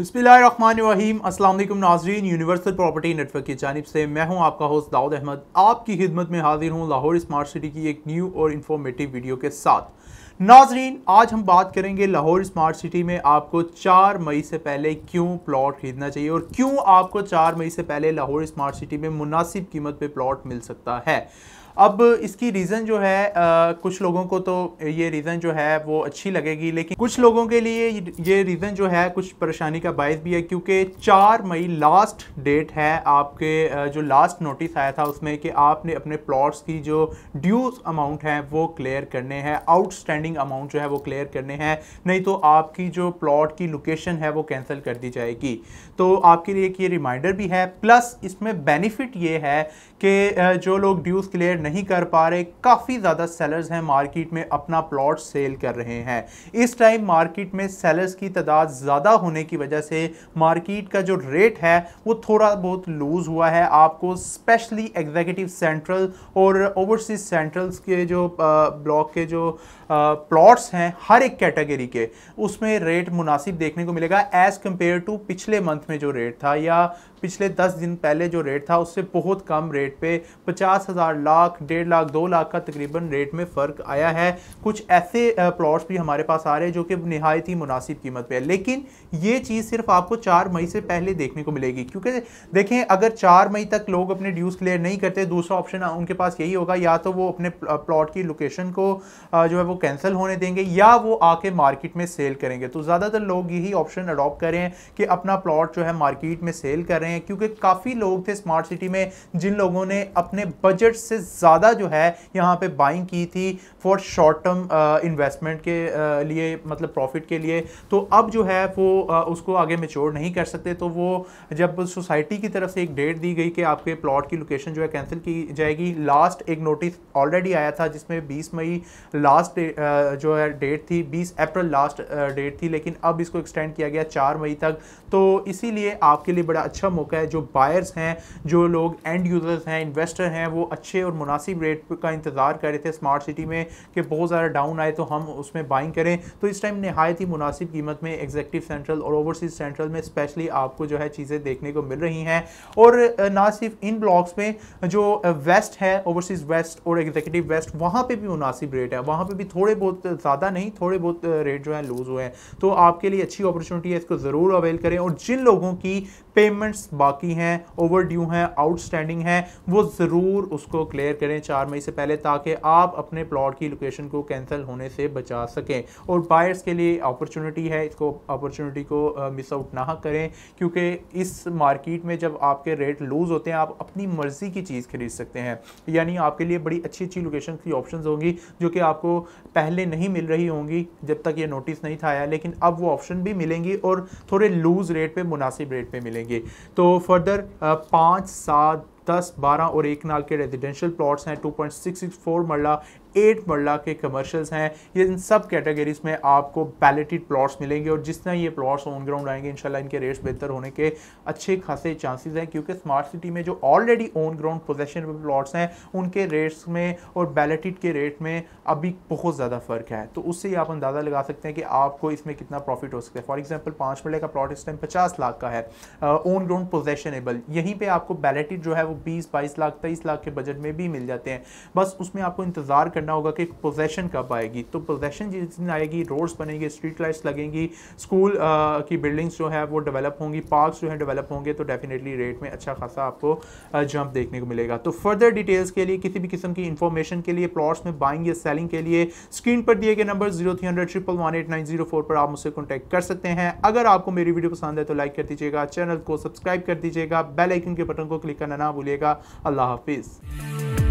बिस्मिल्लाम असल नाजरीन universal property network की जानब से मैं हूं आपका होस्ट दाऊद अहमद आपकी खिदमत में हाजिर हूं लाहौर स्मार्ट सिटी की एक न्यू और इन्फॉर्मेटिव वीडियो के साथ नाजरीन आज हम बात करेंगे लाहौर स्मार्ट सिटी में आपको 4 मई से पहले क्यों प्लॉट खरीदना चाहिए और क्यों आपको 4 मई से पहले लाहौर स्मार्ट सिटी में मुनासिब कीमत पर प्लॉट मिल सकता है अब इसकी रीज़न जो है आ, कुछ लोगों को तो ये रीज़न जो है वो अच्छी लगेगी लेकिन कुछ लोगों के लिए ये रीज़न जो है कुछ परेशानी का बायस भी है क्योंकि चार मई लास्ट डेट है आपके जो लास्ट नोटिस आया था उसमें कि आपने अपने प्लॉट्स की जो ड्यू अमाउंट है वो क्लियर करने हैं आउटस्टैंडिंग अमाउंट जो है वो क्लियर करने हैं नहीं तो आपकी जो प्लॉट की लोकेशन है वो कैंसिल कर दी जाएगी तो आपके लिए एक ये रिमाइंडर भी है प्लस इसमें बेनिफिट ये है कि जो लोग ड्यूज़ क्लियर नहीं कर पा रहे काफ़ी ज़्यादा सेलर्स हैं मार्केट में अपना प्लॉट सेल कर रहे हैं इस टाइम मार्केट में सेलर्स की तादाद ज़्यादा होने की वजह से मार्केट का जो रेट है वो थोड़ा बहुत लूज़ हुआ है आपको स्पेशली एग्जीक्यूटिव सेंट्रल और ओवरसीज सेंट्रल्स के जो ब्लॉक के जो प्लॉट्स हैं हर एक कैटेगरी के उसमें रेट मुनासिब देखने को मिलेगा एज़ कम्पेयर टू पिछले मंथ में जो रेट था या पिछले दस दिन पहले जो रेट था उससे बहुत कम रेट पे पचास हज़ार लाख डेढ़ लाख दो लाख का तकरीबन रेट में फ़र्क आया है कुछ ऐसे प्लॉट्स भी हमारे पास आ रहे हैं जो कि नहायत ही मुनासिब कीमत पे है लेकिन ये चीज़ सिर्फ आपको चार मई से पहले देखने को मिलेगी क्योंकि देखें अगर चार मई तक लोग अपने ड्यूज़ क्लियर नहीं करते दूसरा ऑप्शन उनके पास यही होगा या तो वो अपने प्लॉट की लोकेशन को जो है वो कैंसिल होने देंगे या वो आके मार्केट में सेल करेंगे तो ज़्यादातर लोग यही ऑप्शन अडॉप्ट करें कि अपना प्लॉट जो है मार्केट में सेल करें हैं क्योंकि काफ़ी लोग थे स्मार्ट सिटी में जिन लोगों ने अपने बजट से ज़्यादा जो है यहाँ पे बाइंग की थी फॉर शॉर्ट टर्म इन्वेस्टमेंट के uh, लिए मतलब प्रॉफिट के लिए तो अब जो है वो uh, उसको आगे मेच्योर नहीं कर सकते तो वो जब सोसाइटी की तरफ से एक डेट दी गई कि आपके प्लॉट की लोकेशन जो है कैंसिल की जाएगी लास्ट एक नोटिस ऑलरेडी आया था जिसमें बीस मई लास्ट जो है डेट थी बीस अप्रैल लास्ट डेट थी लेकिन अब इसको एक्सटेंड किया गया चार मई तक तो इसीलिए आपके लिए बड़ा अच्छा मौका है जो बायर्स हैं जो लोग एंड यूज़र्स हैं इन्वेस्टर हैं वो अच्छे और मुनासिब रेट का इंतज़ार कर रहे थे स्मार्ट सिटी में कि बहुत ज़्यादा डाउन आए तो हम उसमें बाइंग करें तो इस टाइम नहायत ही मुनासिब कीमत में एग्जेक्टिव सेंट्रल और ओवरसीज सेंट्रल में स्पेशली आपको जो है चीज़ें देखने को मिल रही हैं और ना सिर्फ इन ब्लॉक्स में जो वेस्ट है ओवरसीज़ वेस्ट और एग्जेक्टिव वेस्ट वहाँ पर भी मुनासिब रेट है वहाँ पर भी थोड़े बहुत ज़्यादा नहीं थोड़े बहुत रेट जो है लूज़ हुए हैं तो आपके लिए अच्छी अपॉर्चुनिटी है इसको ज़रूर अवेल करें और जिन लोगों की पेमेंट्स बाकी हैं ओवर ड्यू हैं आउटस्टैंडिंग हैं वो ज़रूर उसको क्लियर करें चार मई से पहले ताकि आप अपने प्लॉट की लोकेशन को कैंसिल होने से बचा सकें और बायर्स के लिए अपॉर्चुनिटी है इसको अपॉर्चुनिटी को मिस आउट ना करें क्योंकि इस मार्केट में जब आपके रेट लूज़ होते हैं आप अपनी मर्ज़ी की चीज़ खरीद सकते हैं यानी आपके लिए बड़ी अच्छी अच्छी लोकेशन की ऑप्शन होंगी जो कि आपको पहले नहीं मिल रही होंगी जब तक ये नोटिस नहीं था आया लेकिन अब वो ऑप्शन भी मिलेंगी और थोड़े लूज़ रेट पर मुनासिब रेट पर मिलेंगे तो फर्दर uh, पाँच सात दस बारह और एक नाल के रेजिडेंशियल प्लॉट्स हैं two point six six four marla eight marla के कमर्शियल्स हैं ये इन सब कैटेगरीज में आपको बैलेटेड प्लॉट्स मिलेंगे और जिस तरह ये प्लॉट्स ऑन ग्राउंड आएंगे इनशाला इनके रेट्स बेहतर होने के अच्छे खासे चांसेस हैं क्योंकि स्मार्ट सिटी में जो already on ground possession plots हैं उनके रेट्स में और बैलेटेड के रेट में अभी बहुत ज़्यादा फ़र्क है तो उससे आप अंदाज़ा लगा सकते हैं कि आपको इसमें कितना प्रॉफिट हो सकता है फॉर एग्जाम्पल पाँच मरले का प्लॉट इस टाइम पचास लाख का है ऑन ग्राउंड पोजेशनेबल यहीं पर आपको बैलेटेड जो है वो बीस बाईस लाख तेईस लाख के बजट में भी मिल जाते हैं बस उसमें आपको इंतज़ार करना होगा कि पोजेशन कब आएगी तो पोजेशन जिस दिन आएगी रोड्स बनेंगे स्ट्रीट लाइट्स लगेंगी स्कूल की बिल्डिंग्स जो है वो डेवलप होंगी पार्क्स जो है डेवलप होंगे तो डेफिनेटली रेट में अच्छा खासा आपको जंप देखने को मिलेगा तो फर्दर डिटेल्स के लिए किसी भी किस्म की इंफॉर्मेशन के लिए प्लॉट्स में बाइंग या सेलिंग के लिए स्क्रीन पर दिए गए number zero three hundred triple one eight nine zero four पर आप मुझसे कॉन्टैक्ट कर सकते हैं अगर आपको मेरी वीडियो पसंद है तो लाइक कर दीजिएगा चैनल को सब्सक्राइब कर दीजिएगा बेल आइकन के बटन को क्लिक करना ना भूलिए भूलिएगा अल्लाह हाफिज़